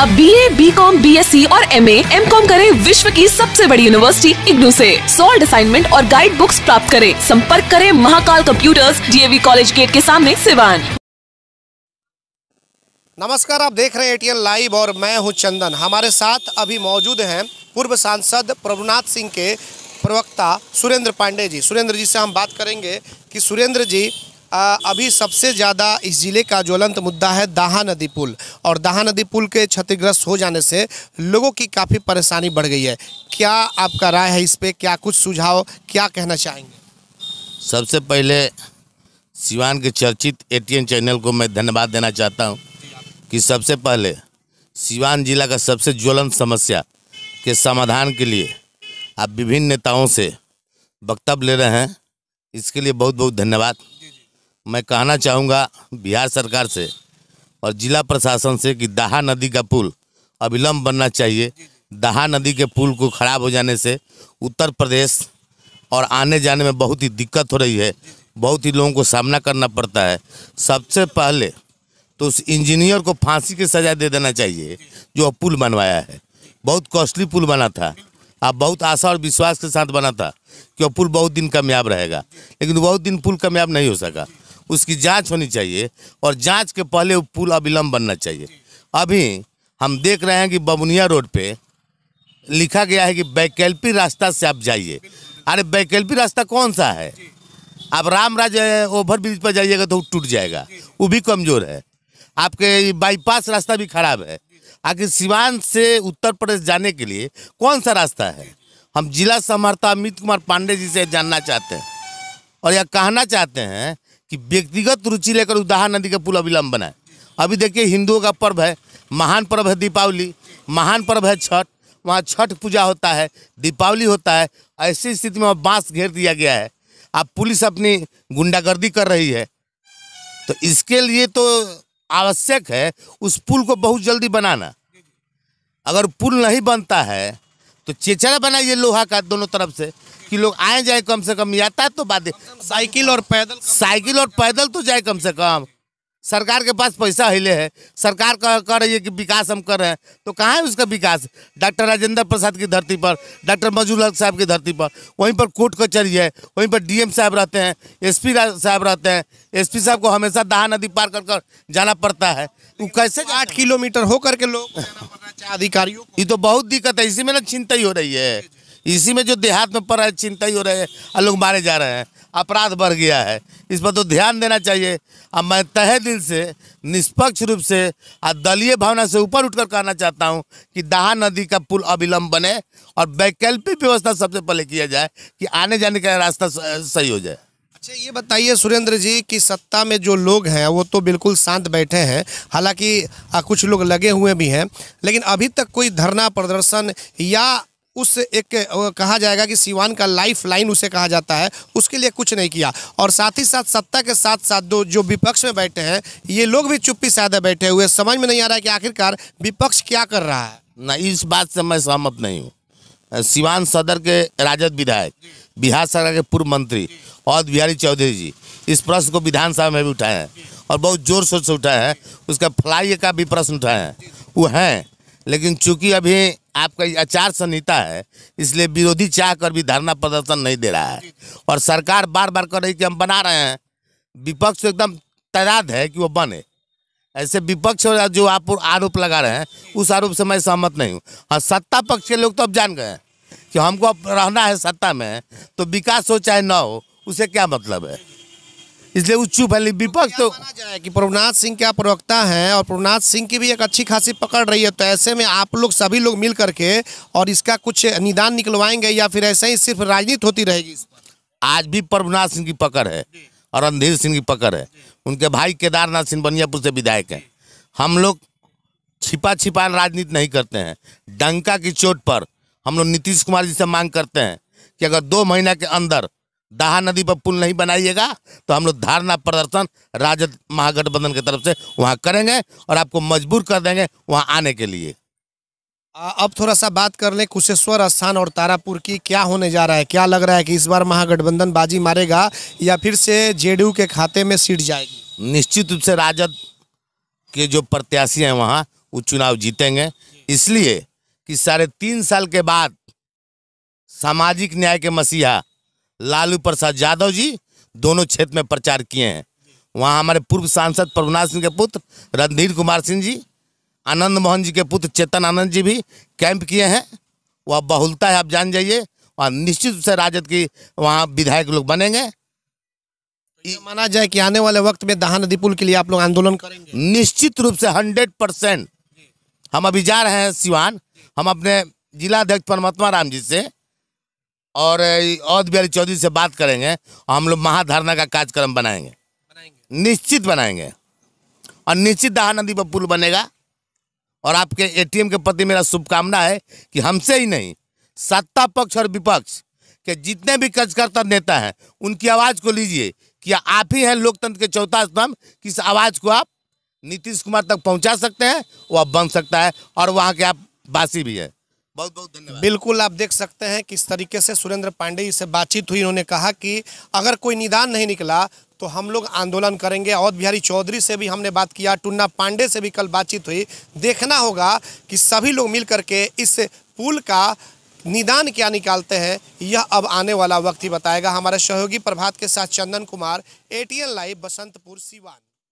अब B B A com B S C और M A M com करे विश्व की सबसे बड़ी यूनिवर्सिटी इग्नू ऐसी सोल्ड असाइनमेंट और गाइड बुक्स प्राप्त करें संपर्क करें Mahakal computers DAV college gate के सामने सिवान नमस्कार आप देख रहे हैं एटीएन लाइव और मैं हूं चंदन हमारे साथ अभी मौजूद हैं पूर्व सांसद प्रभुनाथ सिंह के प्रवक्ता सुरेंद्र पांडे जी सुरेंद्र जी से हम बात करेंगे कि सुरेंद्र जी आ, अभी सबसे ज़्यादा इस ज़िले का ज्वलंत मुद्दा है दाहा नदी पुल और दाहा नदी पुल के क्षतिग्रस्त हो जाने से लोगों की काफ़ी परेशानी बढ़ गई है क्या आपका राय है इस पर क्या कुछ सुझाव क्या कहना चाहेंगे सबसे पहले सिवान के चर्चित एटीएन चैनल को मैं धन्यवाद देना चाहता हूँ कि सबसे पहले सिवान जिला का सबसे ज्वलंत समस्या के समाधान के लिए आप विभिन्न नेताओं से वक्तव्य ले रहे हैं इसके लिए बहुत बहुत धन्यवाद मैं कहना चाहूँगा बिहार सरकार से और जिला प्रशासन से कि दहा नदी का पुल अविलंब बनना चाहिए दहा नदी के पुल को ख़राब हो जाने से उत्तर प्रदेश और आने जाने में बहुत ही दिक्कत हो रही है बहुत ही लोगों को सामना करना पड़ता है सबसे पहले तो उस इंजीनियर को फांसी की सज़ा दे देना चाहिए जो पुल बनवाया है बहुत कॉस्टली पुल बना था आप बहुत आशा और विश्वास के साथ बना था कि वह पुल बहुत दिन कामयाब रहेगा लेकिन बहुत दिन पुल कामयाब नहीं हो सका उसकी जांच होनी चाहिए और जांच के पहले वो पुल अविलंब बनना चाहिए अभी हम देख रहे हैं कि बबुनिया रोड पे लिखा गया है कि वैकल्पिक रास्ता से आप जाइए अरे वैकल्पिक रास्ता कौन सा है आप राम राज्य ओवर ब्रिज पर जाइएगा तो टूट जाएगा वो भी कमज़ोर है आपके बाईपास रास्ता भी खराब है आखिर सिवान से उत्तर प्रदेश जाने के लिए कौन सा रास्ता है हम जिला समर्था अमित कुमार पांडे जी से जानना चाहते हैं और यह कहना चाहते हैं कि व्यक्तिगत रुचि लेकर उदाहरण नदी का पुल अविलंब बनाए अभी देखिए हिंदुओं का पर्व है महान पर्व है दीपावली महान पर्व है छठ वहाँ छठ पूजा होता है दीपावली होता है ऐसी स्थिति में बांस घेर दिया गया है अब पुलिस अपनी गुंडागर्दी कर रही है तो इसके लिए तो आवश्यक है उस पुल को बहुत जल्दी बनाना अगर पुल नहीं बनता है तो चेचरा बनाइए लोहा का दोनों तरफ से कि लोग आए जाए कम से कम यातायात तो बात साइकिल और पैदल साइकिल और पैदल तो जाए कम से कम सरकार के पास पैसा हिले है सरकार कह रही है कि विकास हम कर रहे हैं तो कहाँ है उसका विकास डॉक्टर राजेंद्र प्रसाद की धरती पर डॉक्टर मजूल हक साहब की धरती पर वहीं पर कोर्ट कचहरी है वहीं पर डीएम साहब रहते हैं एसपी साहब रहते हैं एसपी साहब को हमेशा दहा नदी पार कर कर जाना पड़ता है वो तो कैसे आठ किलोमीटर होकर के लोग अधिकारियों ये तो बहुत दिक्कत है इसी में ना चिंता ही हो रही है इसी में जो देहात में पड़ रहा है चिंता ही हो रहे हैं और लोग मारे जा रहे हैं अपराध बढ़ गया है इस पर तो ध्यान देना चाहिए अब मैं तहे दिल से निष्पक्ष रूप से और दलीय भावना से ऊपर उठकर कहना चाहता हूँ कि दहा नदी का पुल अविलंब बने और वैकल्पिक व्यवस्था सबसे पहले किया जाए कि आने जाने का रास्ता सही हो जाए अच्छा ये बताइए सुरेंद्र जी कि सत्ता में जो लोग हैं वो तो बिल्कुल शांत बैठे हैं हालांकि कुछ लोग लगे हुए भी हैं लेकिन अभी तक कोई धरना प्रदर्शन या उस एक कहा जाएगा कि सिवान का लाइफ लाइन उसे कहा जाता है उसके लिए कुछ नहीं किया और साथ ही साथ सत्ता के साथ साथ दो जो विपक्ष में बैठे हैं ये लोग भी चुप्पी साधे बैठे हुए समझ में नहीं आ रहा है कि आखिरकार विपक्ष क्या कर रहा है ना इस बात से मैं सहमत नहीं हूँ सिवान सदर के राजद विधायक बिहार सरकार के पूर्व मंत्री और बिहारी चौधरी जी इस प्रश्न को विधानसभा में भी उठाए हैं और बहुत जोर शोर से उठाए हैं उसका फ्लाई का भी प्रश्न उठाए हैं वो हैं लेकिन चूंकि अभी आपका आचार संहिता है इसलिए विरोधी चाह कर भी धरना प्रदर्शन नहीं दे रहा है और सरकार बार बार कर रही कि हम बना रहे हैं विपक्ष एकदम तैयार है कि वो बने ऐसे विपक्ष जो आप आरोप लगा रहे हैं उस आरोप से मैं सहमत नहीं हूँ हाँ सत्ता पक्ष के लोग तो अब जान गए हैं कि हमको अब रहना है सत्ता में तो विकास हो चाहे ना हो उसे क्या मतलब है इसलिए वो चुप है विपक्ष तो, तो जाए कि प्रभुनाथ सिंह क्या प्रवक्ता हैं और प्रभुनाथ सिंह की भी एक अच्छी खासी पकड़ रही है तो ऐसे में आप लोग सभी लोग मिल करके और इसका कुछ निदान निकलवाएंगे या फिर ऐसे ही सिर्फ राजनीति होती रहेगी आज भी प्रभुनाथ सिंह की पकड़ है और रणधीर सिंह की पकड़ है उनके भाई केदारनाथ सिंह बनियापुर से विधायक हैं हम लोग छिपा छिपा राजनीति नहीं करते हैं डंका की चोट पर हम लोग नीतीश कुमार जी से मांग करते हैं कि अगर दो महीना के अंदर दहा नदी पर पुल नहीं बनाइएगा तो हम लोग धारणा प्रदर्शन राजद महागठबंधन की तरफ से वहाँ करेंगे और आपको मजबूर कर देंगे वहाँ आने के लिए अब थोड़ा सा बात कर ले कुशेश्वर स्थान और तारापुर की क्या होने जा रहा है क्या लग रहा है कि इस बार महागठबंधन बाजी मारेगा या फिर से जेडीयू के खाते में सीट जाएगी निश्चित रूप से राजद के जो प्रत्याशी हैं वहाँ वो चुनाव जीतेंगे इसलिए कि साढ़े तीन साल के बाद सामाजिक न्याय के मसीहा लालू प्रसाद यादव जी दोनों क्षेत्र में प्रचार किए हैं वहाँ हमारे पूर्व सांसद प्रभुनाथ सिंह के पुत्र रणधीर कुमार सिंह जी आनंद मोहन जी के पुत्र चेतन आनंद जी भी कैंप किए हैं वह बहुलता है आप जान जाइए और निश्चित रूप से राजद की वहाँ विधायक लोग बनेंगे तो माना जाए कि आने वाले वक्त में दहा नदी पुल के लिए आप लोग आंदोलन करेंगे निश्चित रूप से हंड्रेड परसेंट हम अभी जा रहे हैं सिवान हम अपने जिला अध्यक्ष परमात्मा राम जी से और औद बिहारी चौधरी से बात करेंगे और हम लोग महाधारणा का कार्यक्रम बनाएंगे निश्चित बनाएंगे और निश्चित दहा नदी पर पुल बनेगा और आपके एटीएम के प्रति मेरा शुभकामना है कि हमसे ही नहीं सत्ता पक्ष और विपक्ष के जितने भी कार्यकर्ता नेता हैं उनकी आवाज़ को लीजिए कि आप ही हैं लोकतंत्र के चौथा स्तंभ किस आवाज़ को आप नीतीश कुमार तक पहुंचा सकते हैं वह बन सकता है और वहाँ के आप बासी भी हैं बहुत बहुत धन्यवाद बिल्कुल आप देख सकते हैं किस तरीके से सुरेंद्र पांडे से बातचीत हुई उन्होंने कहा कि अगर कोई निदान नहीं निकला तो हम लोग आंदोलन करेंगे अवध बिहारी चौधरी से भी हमने बात किया टुन्ना पांडे से भी कल बातचीत हुई देखना होगा कि सभी लोग मिल करके इस पुल का निदान क्या निकालते हैं यह अब आने वाला वक्त ही बताएगा हमारे सहयोगी प्रभात के साथ चंदन कुमार ए लाइव बसंतपुर सिवान